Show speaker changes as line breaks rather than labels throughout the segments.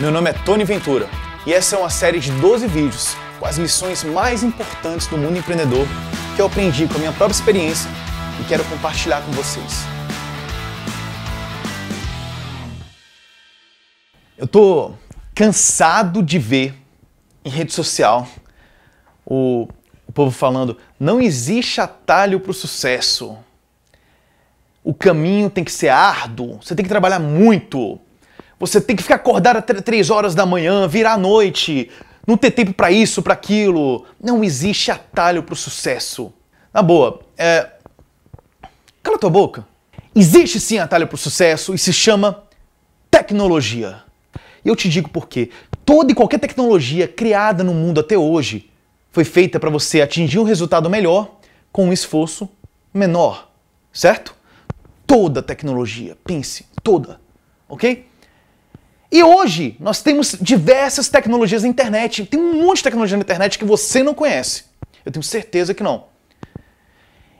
Meu nome é Tony Ventura e essa é uma série de 12 vídeos com as lições mais importantes do mundo empreendedor que eu aprendi com a minha própria experiência e quero compartilhar com vocês. Eu tô cansado de ver em rede social o, o povo falando: não existe atalho para o sucesso. O caminho tem que ser árduo, você tem que trabalhar muito, você tem que ficar acordado até 3 horas da manhã, virar à noite, não ter tempo para isso, para aquilo. Não existe atalho para o sucesso. Na boa, é... cala tua boca. Existe sim atalho para o sucesso e se chama tecnologia. E eu te digo por quê. Toda e qualquer tecnologia criada no mundo até hoje foi feita para você atingir um resultado melhor com um esforço menor, certo? Toda tecnologia, pense, toda, ok? E hoje nós temos diversas tecnologias na internet. Tem um monte de tecnologia na internet que você não conhece. Eu tenho certeza que não.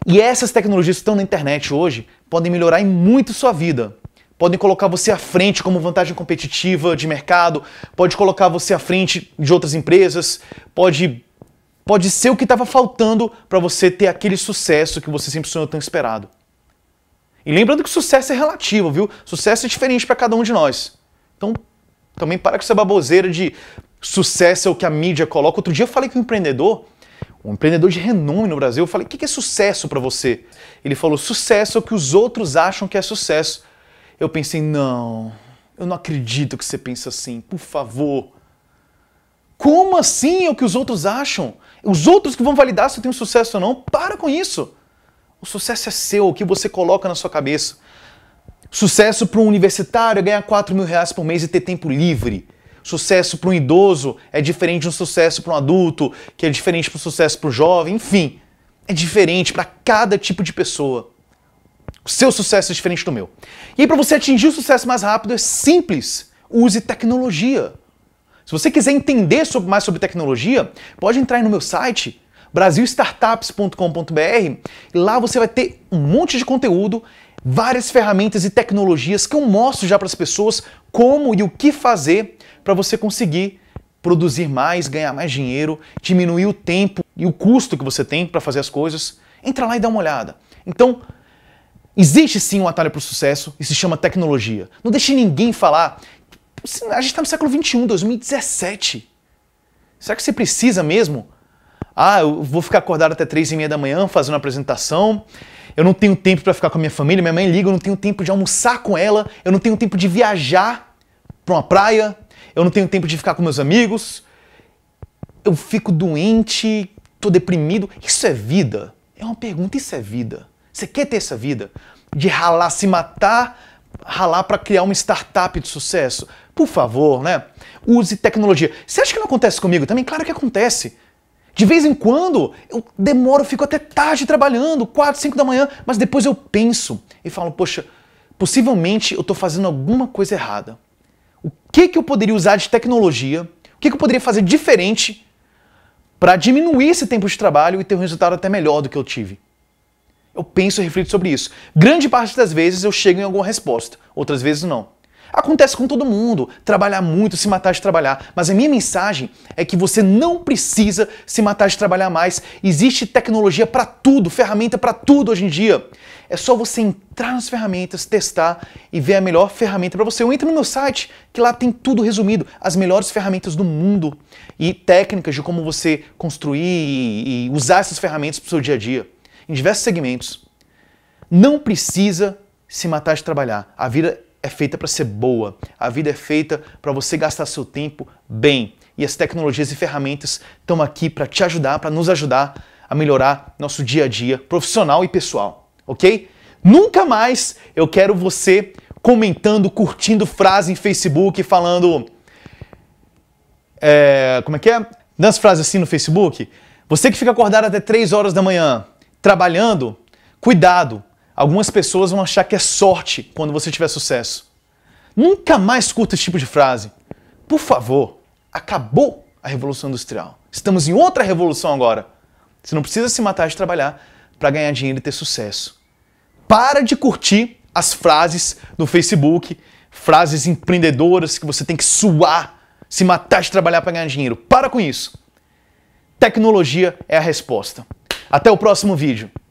E essas tecnologias que estão na internet hoje podem melhorar em muito sua vida. Podem colocar você à frente como vantagem competitiva de mercado, pode colocar você à frente de outras empresas, pode pode ser o que estava faltando para você ter aquele sucesso que você sempre sonhou tão esperado. E lembrando que sucesso é relativo, viu? Sucesso é diferente para cada um de nós. Então, também para com essa baboseira de sucesso é o que a mídia coloca. Outro dia eu falei com um empreendedor, um empreendedor de renome no Brasil, eu falei: o que é sucesso para você? Ele falou: sucesso é o que os outros acham que é sucesso. Eu pensei: não, eu não acredito que você pensa assim, por favor. Como assim é o que os outros acham? Os outros que vão validar se eu tenho sucesso ou não? Para com isso! O sucesso é seu, o que você coloca na sua cabeça. Sucesso para um universitário é ganhar 4 mil reais por mês e ter tempo livre. Sucesso para um idoso é diferente de um sucesso para um adulto, que é diferente para um sucesso para um jovem, enfim. É diferente para cada tipo de pessoa. O seu sucesso é diferente do meu. E aí, para você atingir o sucesso mais rápido, é simples. Use tecnologia. Se você quiser entender sobre, mais sobre tecnologia, pode entrar no meu site brasilstartups.com.br. e lá você vai ter um monte de conteúdo várias ferramentas e tecnologias que eu mostro já para as pessoas como e o que fazer para você conseguir produzir mais, ganhar mais dinheiro, diminuir o tempo e o custo que você tem para fazer as coisas. Entra lá e dá uma olhada. Então, existe sim um atalho para o sucesso e se chama tecnologia. Não deixe ninguém falar. A gente está no século 21, 2017. Será que você precisa mesmo? Ah, eu vou ficar acordado até três e meia da manhã fazendo apresentação eu não tenho tempo para ficar com a minha família, minha mãe liga, eu não tenho tempo de almoçar com ela, eu não tenho tempo de viajar para uma praia, eu não tenho tempo de ficar com meus amigos, eu fico doente, tô deprimido. Isso é vida? É uma pergunta, isso é vida? Você quer ter essa vida? De ralar, se matar, ralar para criar uma startup de sucesso? Por favor, né? Use tecnologia. Você acha que não acontece comigo também? Claro que acontece. De vez em quando eu demoro, fico até tarde trabalhando, 4, 5 da manhã, mas depois eu penso e falo, poxa, possivelmente eu estou fazendo alguma coisa errada. O que, que eu poderia usar de tecnologia? O que, que eu poderia fazer diferente para diminuir esse tempo de trabalho e ter um resultado até melhor do que eu tive? Eu penso e reflito sobre isso. Grande parte das vezes eu chego em alguma resposta, outras vezes não. Acontece com todo mundo, trabalhar muito, se matar de trabalhar, mas a minha mensagem é que você não precisa se matar de trabalhar mais. Existe tecnologia para tudo, ferramenta para tudo hoje em dia. É só você entrar nas ferramentas, testar e ver a melhor ferramenta para você. Ou entra no meu site, que lá tem tudo resumido, as melhores ferramentas do mundo e técnicas de como você construir e usar essas ferramentas para o seu dia a dia, em diversos segmentos. Não precisa se matar de trabalhar. A vida é feita para ser boa. A vida é feita para você gastar seu tempo bem. E as tecnologias e ferramentas estão aqui para te ajudar, para nos ajudar a melhorar nosso dia a dia profissional e pessoal, ok? Nunca mais eu quero você comentando, curtindo frase em Facebook, falando. É, como é que é? Nas frases assim no Facebook. Você que fica acordado até 3 horas da manhã trabalhando, cuidado, Algumas pessoas vão achar que é sorte quando você tiver sucesso. Nunca mais curta esse tipo de frase. Por favor, acabou a Revolução Industrial. Estamos em outra revolução agora. Você não precisa se matar de trabalhar para ganhar dinheiro e ter sucesso. Para de curtir as frases no Facebook, frases empreendedoras que você tem que suar, se matar de trabalhar para ganhar dinheiro. Para com isso. Tecnologia é a resposta. Até o próximo vídeo.